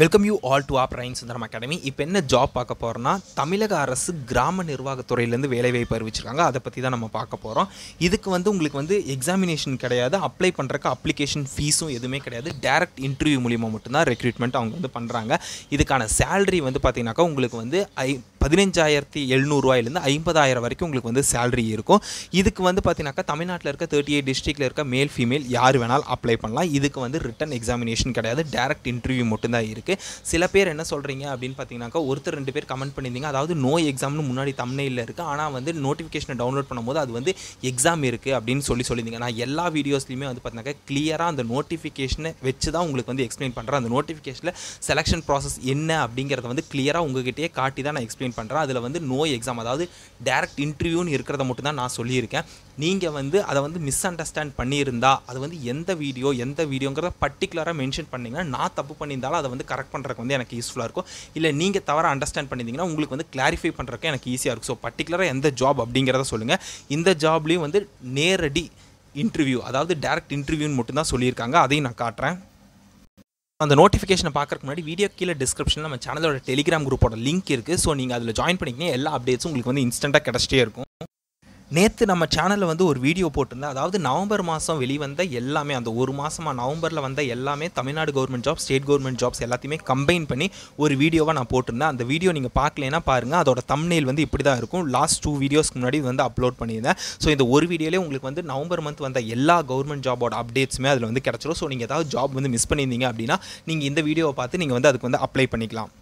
welcome you all to ஆப் ரயின் Sundaram academy இப்போ என்ன ஜாப் பார்க்க போகிறோம்னா தமிழக அரசு கிராம நிர்வாகத்துறையிலேருந்து வேலைவாய்ப்பு அறிவிச்சிருக்காங்க அதை பற்றி தான் நம்ம பார்க்க போகிறோம் இதுக்கு வந்து உங்களுக்கு வந்து எக்ஸாமினேஷன் கிடையாது அப்ளை பண்ணுறக்கு அப்ளிகேஷன் ஃபீஸும் எதுவுமே கிடையாது டேரக்ட் இன்டர்வியூ மூலிமா மட்டும்தான் ரெக்ரூட்மெண்ட் அவங்க வந்து பண்ணுறாங்க இதுக்கான சேலரி வந்து பார்த்தீங்கன்னாக்கா உங்களுக்கு வந்து ஐ பதினஞ்சாயிரத்தி எழுநூறுவாயிலேருந்து ஐம்பதாயிரம் வரைக்கும் உங்களுக்கு வந்து சேலரி இருக்கும் இதுக்கு வந்து பார்த்தீங்கன்னாக்கா தமிழ்நாட்டில் இருக்க தேர்ட்டி எயிட் டிஸ்ட்ரிக்டில் இருக்க மேல் ஃபீமேல் யார் வேணாலும் அப்ளை பண்ணலாம் இதுக்கு வந்து ரிட்டன் எக்ஸாமினேஷன் கிடையாது டேரக்ட் இன்டர்வியூ மட்டும்தான் இருக்குது சில பேர் என்ன சொல்கிறீங்க அப்படின்னு பார்த்தீங்கன்னாக்கா ஒருத்தர் ரெண்டு பேர் கமெண்ட் பண்ணியிருந்தீங்க அதாவது நோ எக்ஸாம்னு முன்னாடி தமிழில் இருக்குது ஆனால் வந்து நோட்டிஃபிகேஷனை டவுன்லோட் பண்ணும்போது அது வந்து எக்ஸாம் இருக்குது அப்படின்னு சொல்லி சொல்லியிருந்தீங்க நான் எல்லா வீடியோஸ்லையுமே வந்து பார்த்தீங்கன்னாக்கா கிளியராக அந்த நோட்டிஃபிகேஷனை வச்சு தான் உங்களுக்கு வந்து எக்ஸ்பிளைன் பண்ணுறேன் அந்த நோட்டிஃபிகேஷனில் செலெக்ஷன் ப்ராசஸ் என்ன அப்படிங்கிறத வந்து கிளியராக உங்ககிட்டயே காட்டி தான் நான் எக்ஸ்பிளைன் மென்ஷன் பண்ணுறேன் அதில் வந்து நோய் எக்ஸாம் அதாவது டேரக்ட் இன்டர்வியூன்னு இருக்கிறத மட்டும் தான் நான் சொல்லியிருக்கேன் நீங்கள் வந்து அதை வந்து மிஸ் அண்டர்ஸ்டாண்ட் பண்ணியிருந்தா அது வந்து எந்த வீடியோ எந்த வீடியோங்கிறத பர்டிகுலராக மென்ஷன் பண்ணிங்கன்னா நான் தப்பு பண்ணியிருந்தாலும் அதை வந்து கரெக்ட் பண்ணுறதுக்கு வந்து எனக்கு யூஸ்ஃபுல்லாக இருக்கும் இல்லை நீங்கள் தவறாக அண்டர்ஸ்டாண்ட் பண்ணியிருந்தீங்கன்னா உங்களுக்கு வந்து கிளாரிஃபை பண்ணுறதுக்கு எனக்கு ஈஸியாக இருக்கும் ஸோ பர்டிகுலராக எந்த ஜாப் அப்படிங்கிறத சொல்லுங்கள் இந்த ஜாப்லேயும் வந்து நேரடி இன்டர்வியூ அதாவது டேரக்ட் இன்டர்வியூன்னு மட்டும்தான் சொல்லியிருக்காங்க அதையும் நான் காட்டுறேன் அந்த நோட்டிஃபிகேஷனை பார்க்கறதுக்கு முன்னாடி வீடியோ கீழே டிஸ்கிரிப்ஷனில் நம்ம சேனலோட டெலிகிராம் குரூப்போட லிங்க் இருக்குது ஸோ நீங்கள் அதில் ஜாயின் பண்ணிக்கிங்க எல்லா அப்டேட்ஸும் உங்களுக்கு வந்து இன்ஸ்டண்ட்டாக கிடச்சிட்டே இருக்கும் நேற்று நம்ம சேனலில் வந்து ஒரு வீடியோ போட்டிருந்தேன் அதாவது நவம்பர் மாதம் வெளிவந்த எல்லாமே அந்த ஒரு மாதமாக நவம்பரில் வந்த எல்லாமே Tamil Nadu government job state government jobs எல்லாத்தையுமே கம்பைன் பண்ணி ஒரு வீடியோவாக நான் போட்டிருந்தேன் அந்த வீடியோ நீங்கள் பார்க்கலனா பாருங்கள் அதோட தம்னேல் வந்து இப்படி தான் இருக்கும் லாஸ்ட் டூ வீடியோஸ்க்கு முன்னாடி வந்து அப்லோட் பண்ணியிருந்தேன் ஸோ இந்த ஒரு வீடியோலேயே உங்களுக்கு வந்து நவம்பர் மந்த் வந்த எல்லா கவர்மெண்ட் ஜாபோட அப்டேட்ஸுமே அதில் வந்து கிடச்சிரும் ஸோ நீங்கள் ஏதாவது ஜாப் வந்து மிஸ் பண்ணியிருந்தீங்க அப்படின்னா நீங்கள் இந்த வீடியோவை பார்த்து நீங்கள் வந்து அதுக்கு வந்து அப்ளை பண்ணிக்கலாம்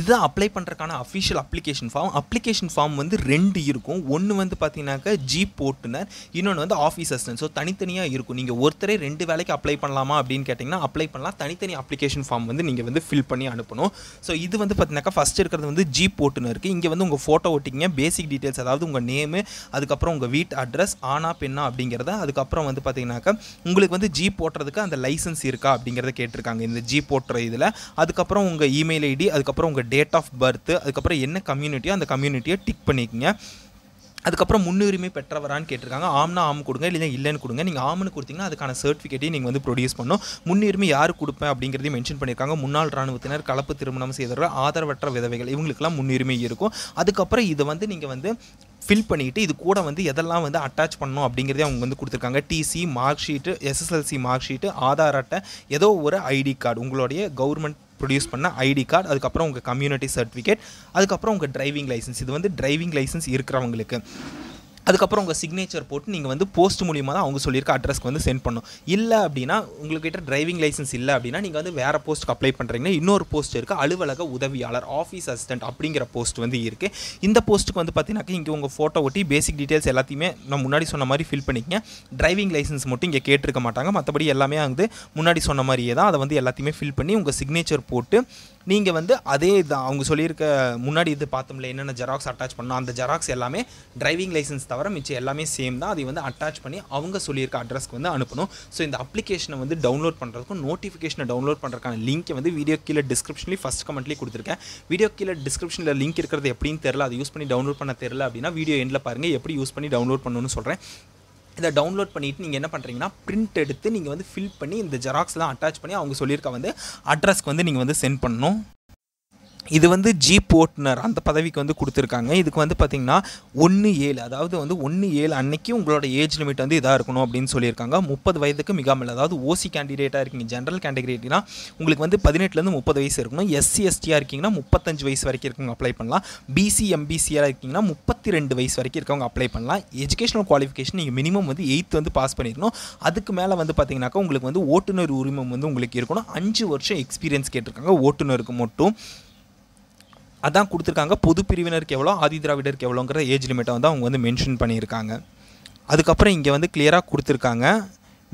இதை அப்ளை பண்ணுறக்கான official application form application form வந்து ரெண்டு இருக்கும் ஒன்று வந்து பார்த்தீங்கன்னாக்கா ஜீப் போட்டுனர் இன்னொன்று வந்து ஆஃபீஸ் அசிஸ்டன்ட் ஸோ தனித்தனியாக இருக்கும் நீங்கள் ஒருத்தரே ரெண்டு வேலைக்கு அப்ளை பண்ணலாமா அப்படின்னு கேட்டிங்கன்னா அப்ளை பண்ணலாம் தனித்தனி அப்ளிகேஷன் ஃபார்ம் வந்து நீங்கள் வந்து ஃபில் பண்ணி அனுப்பணும் ஸோ இது வந்து பார்த்திங்கனாக்கா ஃபஸ்ட் இருக்கிறது வந்து ஜீப் இருக்குது இங்கே வந்து உங்கள் ஃபோட்டோ ஓட்டிங்க பேசிக் டீட்டெயில்ஸ் அதாவது உங்கள் நேமு அதுக்கப்புறம் உங்கள் வீட்டு அட்ரஸ் ஆனா பெண்ணா அப்படிங்கிறத அதுக்கப்புறம் வந்து பார்த்தீங்கன்னாக்கா உங்களுக்கு வந்து ஜீப் போட்டுறதுக்கு அந்த லைசன்ஸ் இருக்கா அப்படிங்கிறத கேட்டிருக்காங்க இந்த ஜீப் போட்டுற இதில் அதுக்கப்புறம் உங்கள் இமெயில் ஐடி அதுக்கப்புறம் உங்கள் உங்கள் டேட் ஆஃப் பர்த்து அதுக்கப்புறம் என்ன கம்யூனிட்டியோ அந்த கம்யூனிட்டியை டிக் பண்ணிக்கோங்க அதுக்கப்புறம் முன்னுரிமை பெற்றவரான்னு கேட்டிருக்காங்க ஆம்னா ஆம் கொடுங்க இல்லை இல்லைன்னு கொடுங்க நீங்கள் ஆம்னு கொடுத்தீங்கன்னா அதுக்கான சர்டிஃபிகேட்டையும் நீங்கள் வந்து ப்ரொடியூஸ் பண்ணணும் முன்னுரிமை யார் கொடுப்பேன் அப்படிங்கிறதையும் மென்ஷன் பண்ணியிருக்காங்க முன்னாள் ராணுவத்தினர் கலப்பு திருமணம் செய்தவர்கள் ஆதரவற்ற விதவைகள் இவங்களுக்கெல்லாம் முன்னுரிமை இருக்கும் அதுக்கப்புறம் இதை வந்து நீங்கள் வந்து ஃபில் பண்ணிவிட்டு இது கூட வந்து எதெல்லாம் வந்து அட்டாச் பண்ணணும் அப்படிங்கிறதே அவங்க வந்து கொடுத்துருக்காங்க TC mark sheet SSLC mark sheet Aadhaar அட்டை ஏதோ ஒரு ஐடி கார்டு உங்களுடைய கவர்மெண்ட் ப்ரொடியூஸ் பண்ண ஐடி கார்டு அதுக்கப்புறம் உங்கள் கம்யூனிட்டி சர்டிஃபிகேட் அதுக்கப்புறம் உங்கள் டிரைவிங் லைசன்ஸ் இது வந்து டிரைவிங் லைசன்ஸ் இருக்கிறவங்களுக்கு அதுக்கப்புறம் உங்கள் சிக்னேச்சர் போட்டு நீங்கள் வந்து போஸ்ட் மூலியமாக தான் அவங்க சொல்லியிருக்க அட்ரஸ்க்கு வந்து சென்ட் பண்ணும் இல்லை அப்படின்னா உங்கள்கிட்ட டிரைவிங் லைசன்ஸ் இல்லை அப்படின்னா நீங்கள் வந்து வேறு போஸ்ட்டுக்கு அப்ளை பண்ணுறீங்கன்னா இன்னொரு போஸ்ட் இருக்குது அலுவலக உதவியாளர் ஆஃபீஸ் அசிஸ்டன்ட் அப்படிங்கிற போஸ்ட் வந்து இருக்குது இந்த போஸ்ட்டுக்கு வந்து பார்த்தீங்கன்னாக்கா இங்கே உங்கள் ஃபோட்டோ ஒட்டி பேசிக் டீட்டெயில்ஸ் எல்லாத்தையுமே நான் முன்னாடி சொன்ன மாதிரி ஃபில் பண்ணிக்கங்க டிரைவிங் லைசன்ஸ் மட்டும் இங்கே கேட்டிருக்க மாட்டாங்க மற்றபடி எல்லாமே வந்து முன்னாடி சொன்ன மாதிரியே தான் அதை வந்து எல்லாத்தையுமே ஃபில் பண்ணி உங்கள் சிக்னேச்சர் போட்டு நீங்கள் வந்து அதே தான் அவங்க சொல்லியிருக்க முன்னாடி இது பார்த்தோம்ல என்னென்ன ஜெராக்ஸ் அட்டாச் பண்ணோம் அந்த ஜெராக்ஸ் எல்லாமே டிரைவிங் லைசன்ஸ் தவிர மிச்சம் எல்லாமே சேம் தான் அதை வந்து அட்டாச் பண்ணி அவங்க சொல்லியிருக்க அட்ரஸ்க்கு வந்து அனுப்பணும் ஸோ இந்த அப்ளிகேஷனை வந்து டவுன்லோட் பண்ணுறதுக்கும் நோட்டிஃபிகேஷனை டவுன்லோட் பண்ணுறதுக்கான லிங்க்கை வந்து வீடியோ கீழே டிஸ்கிரிப்ஷன்லேயும் ஃபஸ்ட் கமெண்ட்லேயும் கொடுத்துருக்கேன் வீடியோ கீழே டிஸ்கிரிப்ஷனில் லிங்க் இருக்கிறது எப்படின்னு தெரில அதை யூஸ் பண்ணி டவுன்லோட் பண்ண தெரில அப்படின்னா வீடியோ எண்டில் பாருங்கள் எப்படி யூஸ் பண்ணி டவுன்லோட் பண்ணணும்னு சொல்கிறேன் இதை டவுன்லோட் பண்ணிவிட்டு நீங்கள் என்ன பண்ணுறீங்கன்னா பிரிண்ட் எடுத்து நீங்கள் வந்து ஃபில் பண்ணி இந்த ஜெராக்ஸ்லாம் அட்டாச் பண்ணி அவங்க சொல்லியிருக்க வந்து அட்ரஸ்க்கு வந்து நீங்கள் வந்து சென்ட் பண்ணணும் இது வந்து ஜீப் ஓட்டுநர் அந்த பதவிக்கு வந்து கொடுத்துருக்காங்க இதுக்கு வந்து பார்த்திங்கன்னா ஒன்று ஏழு அதாவது வந்து ஒன்று ஏழு அன்னைக்கு உங்களோட ஏஜ் லிமிட் வந்து இதாக இருக்கணும் அப்படின்னு சொல்லியிருக்காங்க முப்பது வயதுக்கு மிகாமல் அதாவது ஓசி கேண்டிடேட்டாக இருக்கீங்க ஜென்ரல் கேண்டிடேட்னா உங்களுக்கு வந்து பதினெட்டுலேருந்து முப்பது வயசு இருக்கணும் எஸ்சி எஸ்டியாக இருக்கீங்கன்னா முப்பத்தஞ்சு வயசு வரைக்கும் இருக்கவங்க அப்ளை பண்ணலாம் பிசி எம்பிசியாக இருக்கீங்கன்னா முப்பத்தி ரெண்டு வயசு வரைக்கும் இருக்கவங்க அப்ளை பண்ணலாம் எஜுகேஷனல் குவாலிஃபிகேஷன் நீங்கள் மினிமம் வந்து எயித் வந்து பாஸ் பண்ணியிருக்கணும் அதுக்கு மேலே வந்து பார்த்தீங்கன்னாக்கா உங்களுக்கு வந்து ஓட்டுநர் உரிமம் வந்து உங்களுக்கு இருக்கணும் அஞ்சு வருஷம் எக்ஸ்பீரியன்ஸ் கேட்டிருக்காங்க ஓட்டுநருக்கு மட்டும் அதான் கொடுத்துருக்காங்க பொது பிரிவினருக்கு எவ்வளோ ஆதி திராவிடருக்கு எவ்வளோங்கிற ஏஜ் லிமிட்டை வந்து அவங்க வந்து மென்ஷன் பண்ணியிருக்காங்க அதுக்கப்புறம் இங்கே வந்து கிளியராக கொடுத்துருக்காங்க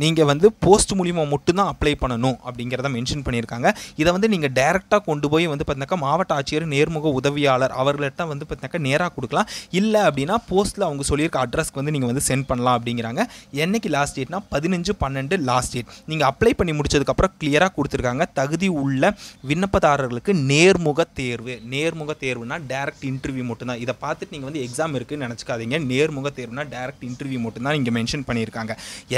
நீங்கள் வந்து போஸ்ட் மூலிமா மட்டும்தான் அப்ளை பண்ணணும் அப்படிங்கிறத மென்ஷன் பண்ணியிருக்காங்க இதை வந்து நீங்கள் டேரெக்டாக கொண்டு போய் வந்து பார்த்தினாக்கா மாவட்ட ஆட்சியர் நேர்முக உதவியாளர் அவர்கள்ட்ட வந்து பார்த்தினாக்கா நேராக கொடுக்கலாம் இல்லை அப்படின்னா போஸ்ட்டில் அவங்க சொல்லியிருக்க அட்ரஸ்க்கு வந்து நீங்கள் வந்து சென்ட் பண்ணலாம் அப்படிங்கிறாங்க என்றைக்கு லாஸ்ட் டேட்னா பதினஞ்சு பன்னெண்டு லாஸ்ட் டேட் நீங்கள் அப்ளை பண்ணி முடிச்சதுக்கப்புறம் கிளியராக கொடுத்துருக்காங்க தகுதி உள்ள விண்ணப்பதாரர்களுக்கு நேர்முக தேர்வு நேர்முக தேர்வுனா டேரக்ட் இன்டர்வியூ மட்டும்தான் இதை பார்த்துட்டு நீங்கள் வந்து எக்ஸாம் இருக்குன்னு நினச்சிக்காதீங்க நேர்முக தேர்வுனா டேரக்ட் இன்டர்வியூ மட்டும்தான் இங்கே மென்ஷன் பண்ணியிருக்காங்க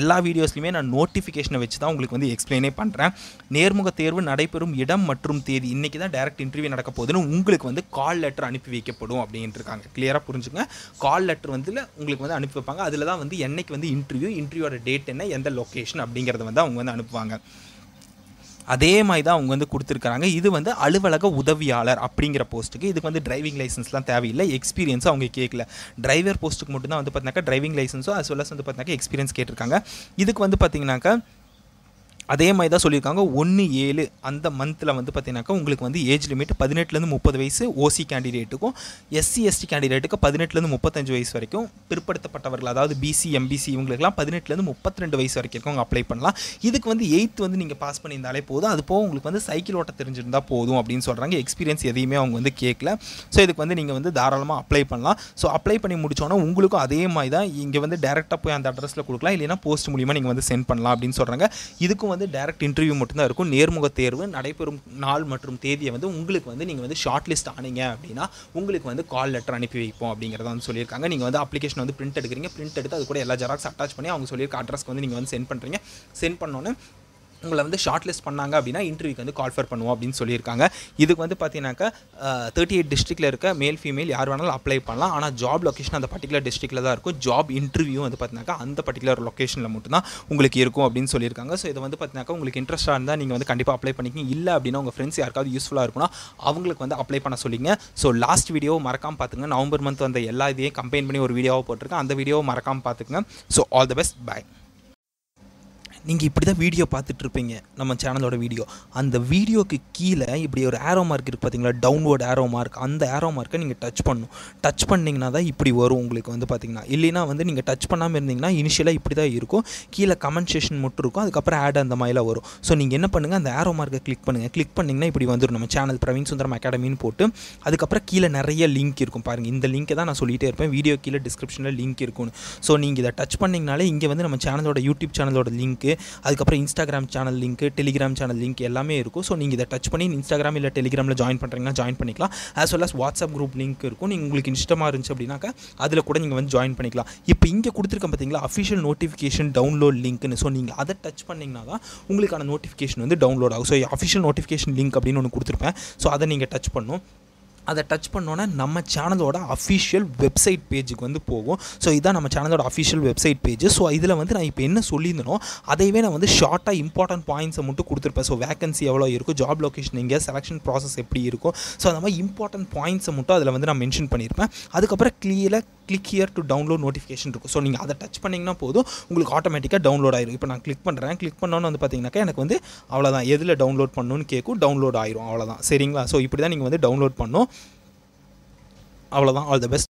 எல்லா வீடியோஸ்லையுமே நான் நோட்டிஃபிகேஷனை வச்சு தான் உங்களுக்கு வந்து எக்ஸ்பிளைனே பண்ணுறேன் நேர்முக தேர்வு நடைபெறும் இடம் மற்றும் தேதி இன்றைக்கி தான் டேரக்ட் இன்டர்வியூ நடக்க போதுன்னு உங்களுக்கு வந்து கால் லெட்டர் அனுப்பி வைக்கப்படும் அப்படின்ட்டுருக்காங்க கிளியராக புரிஞ்சுங்க கால் லெட்டர் வந்து உங்களுக்கு வந்து அனுப்பி வைப்பாங்க அதில் தான் வந்து என்றைக்கு வந்து இன்டர்வியூ இன்டர்வியூட டேட் என்ன எந்த லொக்கேஷன் அப்படிங்கிறத வந்து அவங்க வந்து அனுப்புவாங்க அதே மாதிரி தான் அவங்க வந்து கொடுத்துருக்குறாங்க இது வந்து அலுவலக உதவியாளர் அப்படிங்கிற போஸ்ட்டுக்கு இதுக்கு வந்து டிரைவிங் லைசன்ஸ்லாம் தேவையில்லை எக்ஸ்பீரியன்ஸும் அவங்க கேட்கல டிரைவர் போஸ்ட்டுக்கு மட்டும்தான் வந்து பார்த்தீங்கன்னா டிரைவிங் லைசன்ஸும் அஸ் வெல் அஸ் வந்து பார்த்தீங்கன்னா எக்ஸ்பீரியன்ஸ் கேட்டிருக்காங்க இதுக்கு வந்து பார்த்தீங்கன்னாக்கா அதே மாதிரி தான் சொல்லியிருக்காங்க ஒன்று ஏழு அந்த மந்தில் வந்து பார்த்தீங்கன்னாக்கா உங்களுக்கு வந்து ஏஜ் லிமிட் பதினெட்டுலேருந்து முப்பது வயசு ஓசி கேண்டிடேட்டுக்கும் எஸ்சி எஸ்டி கேண்டிடேட்டுக்கு பதினெட்டுலேருந்து முப்பத்தஞ்சு வயசு வரைக்கும் பிற்படுத்தப்பட்டவர்கள் அதாவது பிசி எம்பிசி இவங்களுக்குலாம் பதினெட்டுலேருந்து முப்பத்தி ரெண்டு வயசு வரைக்கும் அவங்க அப்ளை பண்ணலாம் இதுக்கு வந்து எயித்து வந்து நீங்கள் பாஸ் பண்ணியிருந்தாலே போதும் அது போக உங்களுக்கு வந்து சைக்கிள் ஓட்ட தெரிஞ்சிருந்தால் போதும் அப்படின்னு சொல்கிறாங்க எக்ஸ்பீரியன்ஸ் எதையுமே அவங்க வந்து கேட்கல ஸோ இதுக்கு வந்து நீங்கள் வந்து தாராளமாக அப்ளை பண்ணலாம் ஸோ அப்ளை பண்ணி முடிச்சோன்னா உங்களுக்கும் அதே மாதிரி தான் இங்கே வந்து டேரெக்டாக போய் அந்த அட்ரஸில் கொடுக்கலாம் இல்லைனா போஸ்ட் மூலியமாக நீங்கள் வந்து சென்ட் பண்ணலாம் அப்படின்னு சொல்கிறாங்க இதுக்கும் வந்து டைரக்ட் இன்டர்வியூ மட்டும்தான் இருக்கும் நேர்முக தேர்வு நடைபெறும் நாள் மற்றும் தேதியை வந்து உங்களுக்கு வந்து நீங்கள் வந்து ஷார்ட் லிஸ்ட் ஆனீங்க அப்படின்னா உங்களுக்கு வந்து கால் லெட்டர் அனுப்பி வைப்போம் அப்படிங்கிறத வந்து சொல்லியிருக்காங்க நீங்கள் வந்து அப்ளிகேஷன் வந்து பிரிண்ட் எடுக்கிறீங்க பிரிண்ட் எடுத்து அது கூட எல்லா ஜெராக்ஸ் அட்டாச் பண்ணி அவங்க சொல்லியிருக்க அட்ரஸ்க்கு வந்து நீங்கள் வந்து சென்ட் பண்ணுறீங்க சென்ட் பண்ணோன்னே உங்களை வந்து ஷார்ட் லிஸ்ட் பண்ணாங்க அப்படின்னா இன்டர்வியூக்கு வந்து கால்ஃபர் பண்ணுவோம் அப்படின்னு சொல்லியிருக்காங்க இதுக்கு வந்து பார்த்தீங்கன்னாக்கா தேர்ட்டி எயிட் டிஸ்ட்ரிக்டில் இருக்க மேல் ஃபீமேல் யார் வேணாலும் அப்ளை பண்ணலாம் ஆனால் ஜாப் லொக்கேஷன் அந்த பர்டிகுலர் டிஸ்ட்ரிக்டில் தான் இருக்கும் ஜாப் இன்டர்வியூ வந்து பார்த்தீங்கன்னா அந்த பர்டிகுலர் லொக்கேஷனில் மட்டும்தான் உங்களுக்கு இருக்கும் அப்படின்னு சொல்லியிருக்காங்க ஸோ இதை வந்து பார்த்தீங்கன்னாக்கா உங்களுக்கு இன்ட்ரெஸ்ட்டாக இருந்தால் நீங்கள் வந்து கண்டிப்பாக அப்ளை பண்ணிக்கிங்க இல்லை அப்படின்னா உங்கள் ஃப்ரெண்ட்ஸ் யாருக்காவது யூஸ்ஃபுல்லாக இருக்குன்னா அவங்களுக்கு வந்து அப்ளை பண்ண சொல்லிங்க ஸோ லாஸ்ட் வீடியோ மறக்காமல் பார்த்துங்க நவம்பர் மந்த் வந்த எல்லா இதையும் கம்பைன் பண்ணி ஒரு வீடியோவாக போட்டிருக்கேன் அந்த வீடியோவை மறக்காமல் பார்த்துக்குங்க so all the best bye நீங்கள் இப்படி தான் வீடியோ பார்த்துட்ருப்பீங்க நம்ம சேனலோட வீடியோ அந்த வீடியோக்கு கீழே இப்படி ஒரு ஆரோ மார்க் இருக்குது பார்த்தீங்களா டவுன்லோட் ஆரோ மார்க் அந்த ஆரோ மார்க்கை நீங்கள் டச் பண்ணணும் டச் பண்ணிங்கன்னா தான் இப்படி வரும் உங்களுக்கு வந்து பார்த்திங்கன்னா இல்லைனா வந்து நீங்கள் டச் பண்ணாமல் இருந்தீங்கன்னா இனிஷியலாக இப்படி தான் இருக்கும் கீழே கமெண்ட் செஷன் மட்டும் இருக்கும் அதுக்கப்புறம் ஆட் அந்த மாதிரிலாம் வரும் ஸோ நீங்கள் என்ன பண்ணுங்கள் அந்த ஆரோ மார்க்கை கிளிக் பண்ணுங்கள் கிளிக் பண்ணிங்கன்னா இப்படி வந்துடும் நம்ம சேனல் பிரவீன் சுந்தரம் அகாடமின்னு போட்டு அதுக்கப்புறம் கீழே நிறைய லிங்க் இருக்கும் பாருங்கள் இந்த லிங்க்கை தான் நான் சொல்லிட்டே இருப்பேன் வீடியோ கீழே டிஸ்கிரிப்ஷனில் லிங்க் இருக்கும்னு ஸோ நீங்கள் இதை டச் பண்ணிங்கனாலே இங்கே வந்து நம்ம சேனலோட யூடியூப் சேனலோட லிங்க்கு அதுக்கப்புறம் Instagram channel link Telegram channel link எல்லாமே இருக்கும் ஸோ நீங்கள் இதை டச் பண்ணி இன்ஸ்டாகிராம் இல்லை டெலிகிராமில் ஜாயின் பண்ணுறீங்கன்னா ஜாயின் பண்ணிக்கலாம் as well as WhatsApp group link இருக்கும் நீங்கள் உங்களுக்கு இஷ்டமாக இருந்துச்சு அப்படின்னாக்கா அதில் கூட நீங்கள் வந்து ஜாயின் பண்ணிக்கலாம் இப்போ இங்கே கொடுத்துருக்கேன் பார்த்தீங்களா அஃபிஷியல் நோட்டிஃபிகேஷன் டவுன்லோட் லிங்க்னு ஸோ நீங்கள் அதை டச் பண்ணிங்கன்னா தான் உங்களுக்கான நோட்டிஃபிகேஷன் வந்து டவுன்லோட் ஆகும் ஸோ அஃபிஷியல் நோட்டிஃபிகேஷன் லிங்க் அப்படின்னு ஒன்று கொடுத்துருப்பேன் ஸோ அதை நீங்கள் டச் பண்ணும் அதை டச் பண்ணோன்னே நம்ம சேனலோட அஃபிஷியல் வெப்சைட் பேஜுக்கு வந்து போகும் ஸோ இதான் நம்ம சேனலோட அஃபிஷியல் வெப்சைட் பேஜ் ஸோ இதில் வந்து நான் இப்போ என்ன சொல்லியிருந்தனோ அதேவே நான் வந்து ஷார்ட்டாக இம்பார்ட்டன்ட் பாயிண்ட்ஸை மட்டும் கொடுத்துருப்பேன் ஸோ வேகன்சி எவ்வளோ இருக்கும் ஜாப் லொக்கேஷன் எங்கே செலெக்ஷன் ப்ராசஸ் எப்படி இருக்கும் ஸோ அந்த மாதிரி இம்பார்ட்டன்ட் பாயிண்ட்ஸை மட்டும் அதில் வந்து நான் மென்ஷன் பண்ணியிருப்பேன் அதுக்கப்புறம் கிளியராக click here to download notification இருக்கும் ஸோ நீங்கள் அதை டச் பண்ணிங்கன்னா போதும் உங்களுக்கு ஆட்டோமேட்டிக்காக டவுன்லோட் ஆயிரும் இப்போ நான் கிளிக் பண்ணுறேன் கிளிக் பண்ணோன்னு வந்து பார்த்தீங்கன்னாக்கா எனக்கு வந்து அவ்வளோதான் எதில் டவுன்லோட் பண்ணணும்னு கேட்கும் டவுன்லோட் ஆயிரும் அவ்வளோதான் சரிங்களா ஸோ இப்படி தான் நீங்கள் வந்து டவுன்லோட் பண்ணும் அவ்வளோதான் ஆல் த பெஸ்ட்